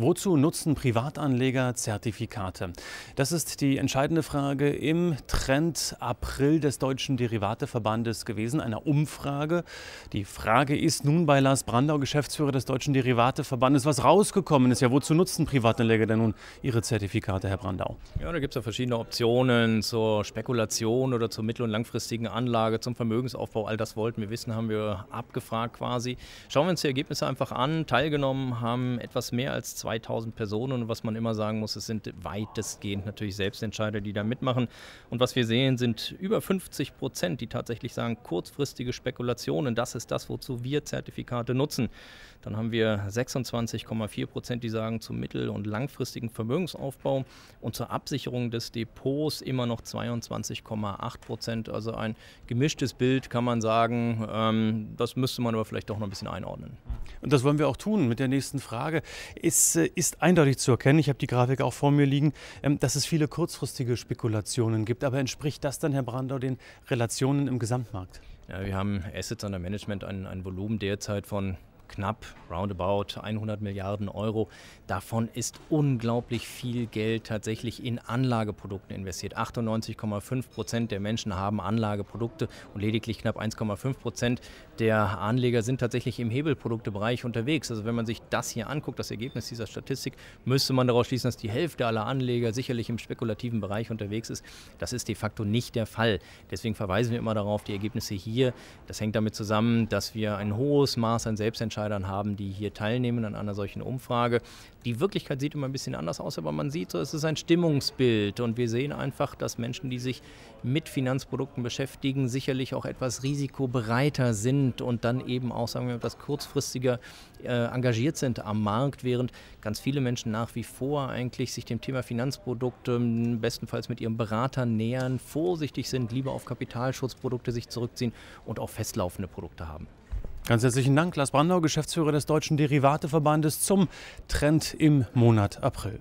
Wozu nutzen Privatanleger Zertifikate? Das ist die entscheidende Frage im Trend April des Deutschen Derivateverbandes gewesen, einer Umfrage. Die Frage ist nun bei Lars Brandau, Geschäftsführer des Deutschen Derivateverbandes, was rausgekommen ist. Ja, wozu nutzen Privatanleger denn nun ihre Zertifikate, Herr Brandau? Ja, da gibt es ja verschiedene Optionen zur Spekulation oder zur mittel- und langfristigen Anlage, zum Vermögensaufbau. All das wollten wir wissen, haben wir abgefragt quasi. Schauen wir uns die Ergebnisse einfach an. Teilgenommen haben etwas mehr als zwei 2000 Personen. Und was man immer sagen muss, es sind weitestgehend natürlich Selbstentscheider, die da mitmachen. Und was wir sehen, sind über 50 Prozent, die tatsächlich sagen, kurzfristige Spekulationen, das ist das, wozu wir Zertifikate nutzen. Dann haben wir 26,4 Prozent, die sagen, zum mittel- und langfristigen Vermögensaufbau und zur Absicherung des Depots immer noch 22,8 Prozent. Also ein gemischtes Bild kann man sagen. Ähm, das müsste man aber vielleicht doch noch ein bisschen einordnen. Und das wollen wir auch tun mit der nächsten Frage. Ist ist eindeutig zu erkennen, ich habe die Grafik auch vor mir liegen, ähm, dass es viele kurzfristige Spekulationen gibt. Aber entspricht das dann, Herr Brandau, den Relationen im Gesamtmarkt? Ja, wir haben Assets under Management, ein, ein Volumen derzeit von knapp roundabout 100 Milliarden Euro. Davon ist unglaublich viel Geld tatsächlich in Anlageprodukte investiert. 98,5 Prozent der Menschen haben Anlageprodukte und lediglich knapp 1,5 Prozent der Anleger sind tatsächlich im Hebelproduktebereich unterwegs. Also wenn man sich das hier anguckt, das Ergebnis dieser Statistik, müsste man daraus schließen, dass die Hälfte aller Anleger sicherlich im spekulativen Bereich unterwegs ist. Das ist de facto nicht der Fall. Deswegen verweisen wir immer darauf, die Ergebnisse hier, das hängt damit zusammen, dass wir ein hohes Maß an Selbstentscheidung Entscheidern haben, die hier teilnehmen an einer solchen Umfrage. Die Wirklichkeit sieht immer ein bisschen anders aus, aber man sieht so, es ist ein Stimmungsbild und wir sehen einfach, dass Menschen, die sich mit Finanzprodukten beschäftigen, sicherlich auch etwas risikobereiter sind und dann eben auch, sagen wir mal, etwas kurzfristiger äh, engagiert sind am Markt, während ganz viele Menschen nach wie vor eigentlich sich dem Thema Finanzprodukte ähm, bestenfalls mit ihrem Berater nähern, vorsichtig sind, lieber auf Kapitalschutzprodukte sich zurückziehen und auch festlaufende Produkte haben. Ganz herzlichen Dank, Lars Brandau, Geschäftsführer des Deutschen Derivateverbandes, zum Trend im Monat April.